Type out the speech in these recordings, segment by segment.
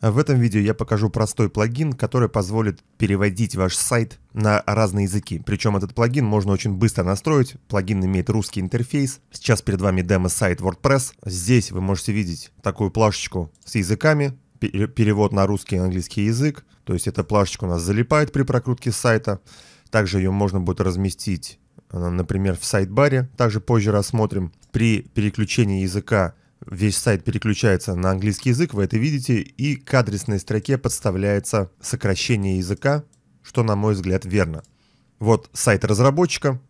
В этом видео я покажу простой плагин, который позволит переводить ваш сайт на разные языки. Причем этот плагин можно очень быстро настроить. Плагин имеет русский интерфейс. Сейчас перед вами демо-сайт WordPress. Здесь вы можете видеть такую плашечку с языками, перевод на русский и английский язык. То есть эта плашечка у нас залипает при прокрутке сайта. Также ее можно будет разместить, э, например, в сайт-баре. Также позже рассмотрим. При переключении языка весь сайт переключается на английский язык, вы это видите, и к адресной строке подставляется сокращение языка, что, на мой взгляд, верно. Вот сайт разработчика,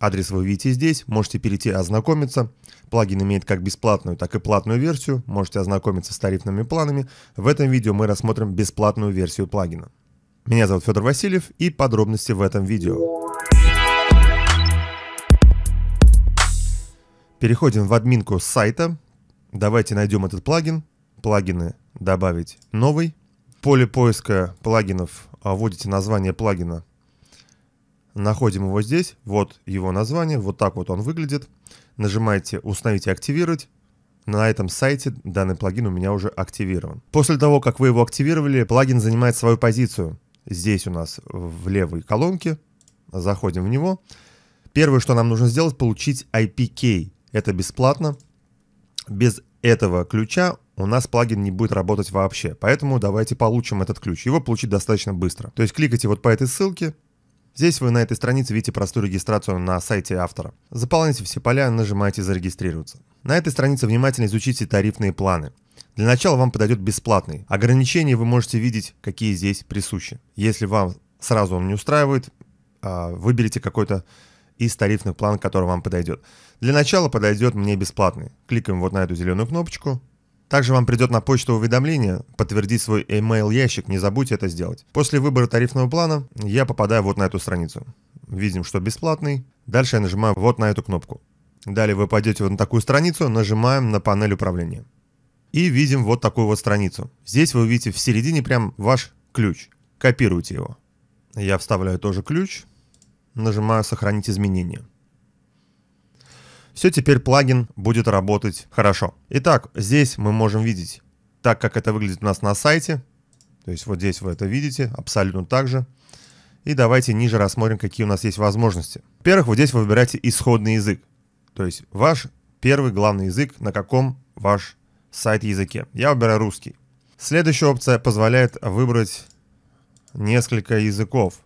адрес вы видите здесь, можете перейти ознакомиться. Плагин имеет как бесплатную, так и платную версию, можете ознакомиться с тарифными планами. В этом видео мы рассмотрим бесплатную версию плагина. Меня зовут Федор Васильев и подробности в этом видео. Переходим в админку сайта, Давайте найдем этот плагин. Плагины добавить новый. В поле поиска плагинов а, вводите название плагина. Находим его здесь. Вот его название. Вот так вот он выглядит. Нажимаете «Установить и активировать». На этом сайте данный плагин у меня уже активирован. После того, как вы его активировали, плагин занимает свою позицию. Здесь у нас в левой колонке. Заходим в него. Первое, что нам нужно сделать, получить IPK. Это бесплатно без этого ключа у нас плагин не будет работать вообще. Поэтому давайте получим этот ключ. Его получить достаточно быстро. То есть кликайте вот по этой ссылке. Здесь вы на этой странице видите простую регистрацию на сайте автора. Заполняйте все поля, нажимаете «Зарегистрироваться». На этой странице внимательно изучите тарифные планы. Для начала вам подойдет бесплатный. Ограничения вы можете видеть, какие здесь присущи. Если вам сразу он не устраивает, а, выберите какой-то из тарифных планов, который вам подойдет. Для начала подойдет мне бесплатный. Кликаем вот на эту зеленую кнопочку. Также вам придет на почту уведомление подтвердить свой email ящик, не забудьте это сделать. После выбора тарифного плана я попадаю вот на эту страницу. Видим, что бесплатный. Дальше я нажимаю вот на эту кнопку. Далее вы пойдете вот на такую страницу, нажимаем на панель управления. И видим вот такую вот страницу. Здесь вы увидите в середине прям ваш ключ. Копируйте его. Я вставляю тоже ключ нажимаю «Сохранить изменения». Все, теперь плагин будет работать хорошо. Итак, здесь мы можем видеть, так как это выглядит у нас на сайте, то есть вот здесь вы это видите, абсолютно так же. И давайте ниже рассмотрим, какие у нас есть возможности. Во-первых, вот здесь вы выбираете исходный язык, то есть ваш первый главный язык, на каком ваш сайт языке. Я выбираю русский. Следующая опция позволяет выбрать несколько языков.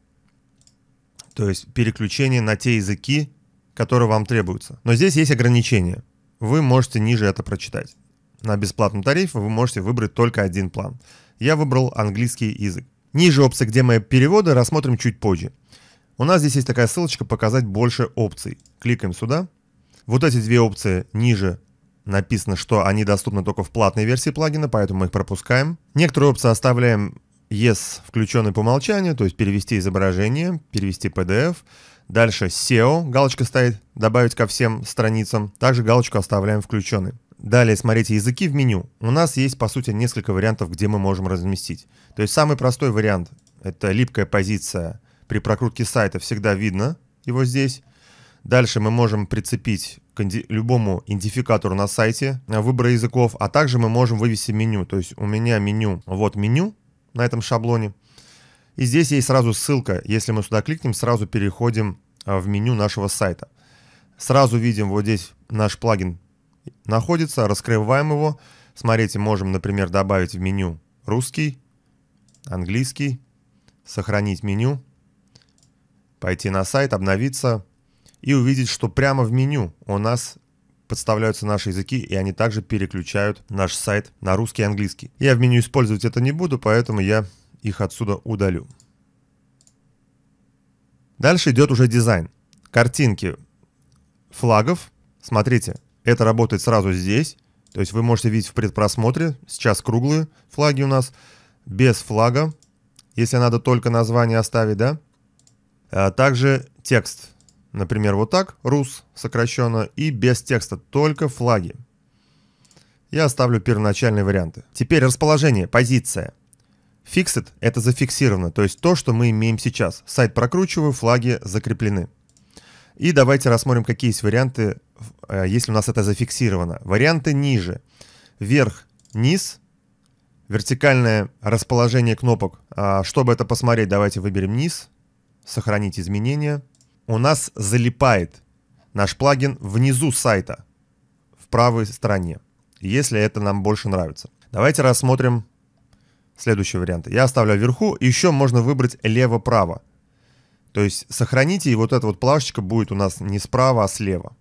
То есть переключение на те языки, которые вам требуются. Но здесь есть ограничения. Вы можете ниже это прочитать. На бесплатном тарифе вы можете выбрать только один план. Я выбрал английский язык. Ниже опции, где мои переводы, рассмотрим чуть позже. У нас здесь есть такая ссылочка «Показать больше опций». Кликаем сюда. Вот эти две опции ниже написано, что они доступны только в платной версии плагина, поэтому мы их пропускаем. Некоторые опции оставляем yes включенный по умолчанию, то есть перевести изображение, перевести PDF. Дальше SEO, галочка стоит, добавить ко всем страницам. Также галочку оставляем включенной. Далее смотрите языки в меню. У нас есть, по сути, несколько вариантов, где мы можем разместить. То есть самый простой вариант – это липкая позиция. При прокрутке сайта всегда видно его здесь. Дальше мы можем прицепить к любому идентификатору на сайте выбора языков, а также мы можем вывести меню. То есть у меня меню, вот меню, на этом шаблоне. И здесь есть сразу ссылка. Если мы сюда кликнем, сразу переходим а, в меню нашего сайта. Сразу видим вот здесь наш плагин находится, раскрываем его. Смотрите, можем, например, добавить в меню русский, английский, сохранить меню, пойти на сайт, обновиться и увидеть, что прямо в меню у нас подставляются наши языки, и они также переключают наш сайт на русский и английский. Я в меню использовать это не буду, поэтому я их отсюда удалю. Дальше идет уже дизайн. Картинки флагов. Смотрите, это работает сразу здесь. То есть вы можете видеть в предпросмотре. Сейчас круглые флаги у нас. Без флага. Если надо только название оставить, да? А также текст. Например, вот так, рус сокращенно, и без текста, только флаги. Я оставлю первоначальные варианты. Теперь расположение, позиция. Fixed – это зафиксировано, то есть то, что мы имеем сейчас. Сайт прокручиваю, флаги закреплены. И давайте рассмотрим, какие есть варианты, э, если у нас это зафиксировано. Варианты ниже. Вверх, низ, вертикальное расположение кнопок. А, чтобы это посмотреть, давайте выберем низ, сохранить изменения – у нас залипает наш плагин внизу сайта, в правой стороне, если это нам больше нравится. Давайте рассмотрим следующие варианты. Я оставляю вверху, еще можно выбрать лево-право. То есть сохраните, и вот эта вот плашечка будет у нас не справа, а слева.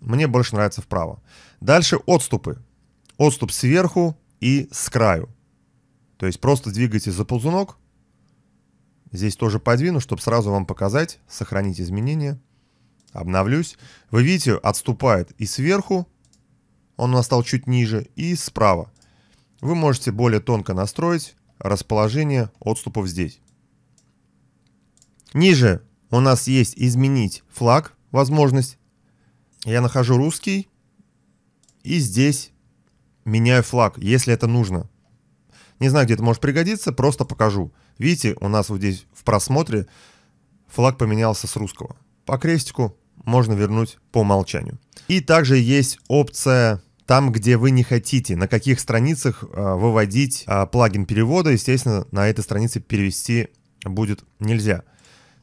Мне больше нравится вправо. Дальше отступы. Отступ сверху и с краю. То есть просто двигайте за ползунок, Здесь тоже подвину, чтобы сразу вам показать. Сохранить изменения. Обновлюсь. Вы видите, отступает и сверху. Он у нас стал чуть ниже. И справа. Вы можете более тонко настроить расположение отступов здесь. Ниже у нас есть изменить флаг, возможность. Я нахожу русский. И здесь меняю флаг, если это нужно. Не знаю, где это может пригодиться, просто покажу. Покажу. Видите, у нас вот здесь в просмотре флаг поменялся с русского. По крестику можно вернуть по умолчанию. И также есть опция там, где вы не хотите, на каких страницах э, выводить э, плагин перевода, естественно, на этой странице перевести будет нельзя.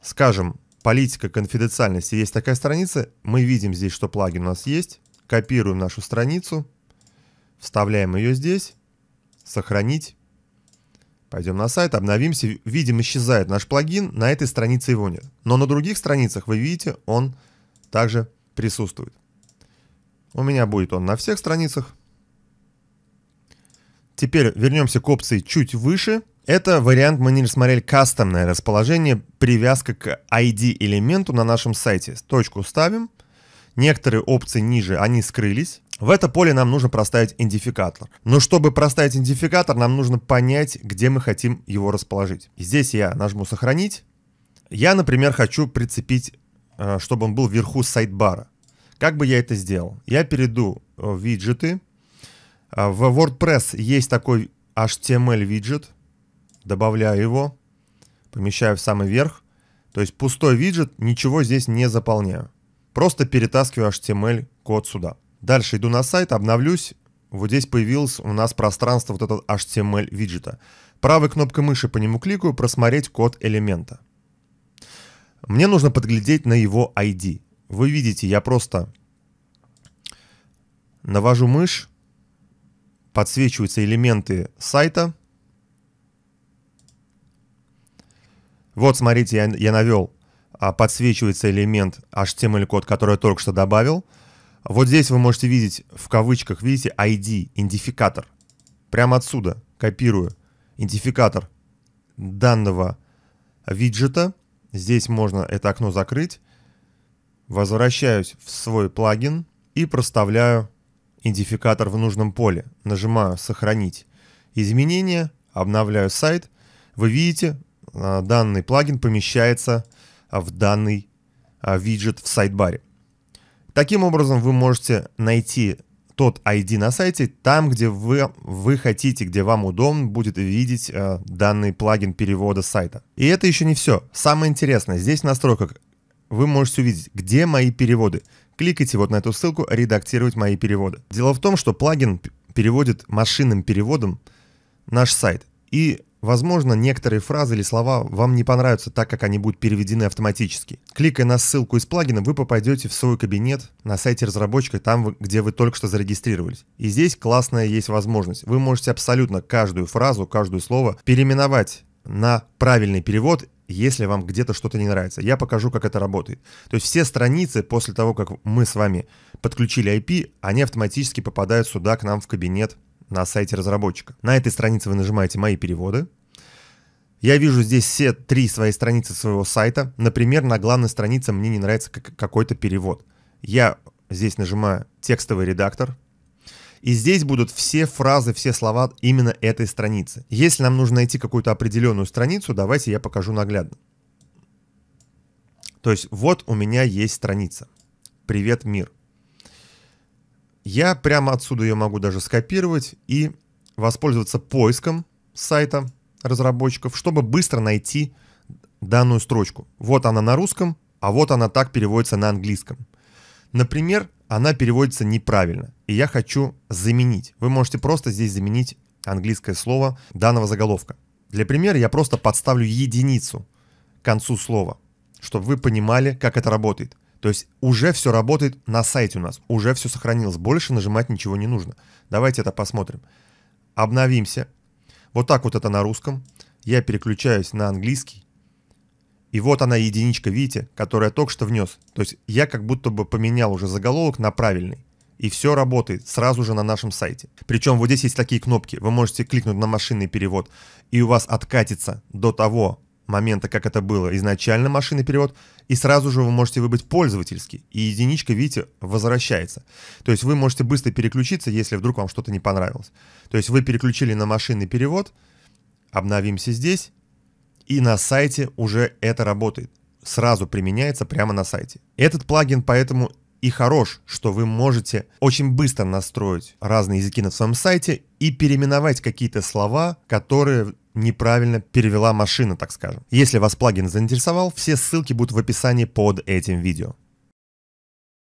Скажем, политика конфиденциальности, есть такая страница, мы видим здесь, что плагин у нас есть, копируем нашу страницу, вставляем ее здесь, сохранить, Пойдем на сайт, обновимся, видим исчезает наш плагин, на этой странице его нет. Но на других страницах, вы видите, он также присутствует. У меня будет он на всех страницах. Теперь вернемся к опции чуть выше. Это вариант мы не рассмотрели кастомное расположение, привязка к ID элементу на нашем сайте. Точку ставим. Некоторые опции ниже, они скрылись. В это поле нам нужно проставить идентификатор. Но чтобы проставить идентификатор, нам нужно понять, где мы хотим его расположить. Здесь я нажму «Сохранить». Я, например, хочу прицепить, э, чтобы он был вверху сайдбара. Как бы я это сделал? Я перейду в виджеты. Э, в WordPress есть такой HTML виджет. Добавляю его, помещаю в самый верх. То есть пустой виджет, ничего здесь не заполняю. Просто перетаскиваю HTML код сюда. Дальше иду на сайт, обновлюсь. Вот здесь появилось у нас пространство вот этот HTML виджета. Правой кнопкой мыши по нему кликаю «Просмотреть код элемента». Мне нужно подглядеть на его ID. Вы видите, я просто навожу мышь, подсвечиваются элементы сайта. Вот, смотрите, я, я навел, а, подсвечивается элемент HTML-код, который я только что добавил – вот здесь вы можете видеть в кавычках, видите, ID, идентификатор. Прямо отсюда копирую идентификатор данного виджета. Здесь можно это окно закрыть. Возвращаюсь в свой плагин и проставляю идентификатор в нужном поле. Нажимаю «Сохранить изменения», обновляю сайт. Вы видите, э, данный плагин помещается в данный э, виджет в сайт-баре. Таким образом, вы можете найти тот ID на сайте, там, где вы, вы хотите, где вам удобно будет видеть э, данный плагин перевода сайта. И это еще не все. Самое интересное, здесь в настройках вы можете увидеть, где мои переводы. Кликайте вот на эту ссылку «Редактировать мои переводы». Дело в том, что плагин переводит машинным переводом наш сайт. И Возможно, некоторые фразы или слова вам не понравятся так, как они будут переведены автоматически. Кликая на ссылку из плагина, вы попадете в свой кабинет на сайте разработчика, там, где вы только что зарегистрировались. И здесь классная есть возможность. Вы можете абсолютно каждую фразу, каждое слово переименовать на правильный перевод если вам где-то что-то не нравится. Я покажу, как это работает. То есть все страницы после того, как мы с вами подключили IP, они автоматически попадают сюда, к нам в кабинет на сайте разработчика. На этой странице вы нажимаете «Мои переводы». Я вижу здесь все три свои страницы своего сайта. Например, на главной странице мне не нравится какой-то перевод. Я здесь нажимаю «Текстовый редактор», и здесь будут все фразы, все слова именно этой страницы. Если нам нужно найти какую-то определенную страницу, давайте я покажу наглядно. То есть вот у меня есть страница. Привет, мир. Я прямо отсюда ее могу даже скопировать и воспользоваться поиском сайта разработчиков, чтобы быстро найти данную строчку. Вот она на русском, а вот она так переводится на английском. Например, она переводится неправильно, и я хочу заменить. Вы можете просто здесь заменить английское слово данного заголовка. Для примера я просто подставлю единицу к концу слова, чтобы вы понимали, как это работает. То есть уже все работает на сайте у нас, уже все сохранилось, больше нажимать ничего не нужно. Давайте это посмотрим. Обновимся. Вот так вот это на русском. Я переключаюсь на английский. И вот она единичка, видите, которая только что внес. То есть я как будто бы поменял уже заголовок на правильный. И все работает сразу же на нашем сайте. Причем вот здесь есть такие кнопки. Вы можете кликнуть на машинный перевод, и у вас откатится до того момента, как это было изначально машинный перевод, и сразу же вы можете выбрать пользовательский, и единичка, видите, возвращается. То есть вы можете быстро переключиться, если вдруг вам что-то не понравилось. То есть вы переключили на машинный перевод, обновимся здесь, и на сайте уже это работает. Сразу применяется прямо на сайте. Этот плагин поэтому и хорош, что вы можете очень быстро настроить разные языки на своем сайте и переименовать какие-то слова, которые неправильно перевела машина, так скажем. Если вас плагин заинтересовал, все ссылки будут в описании под этим видео.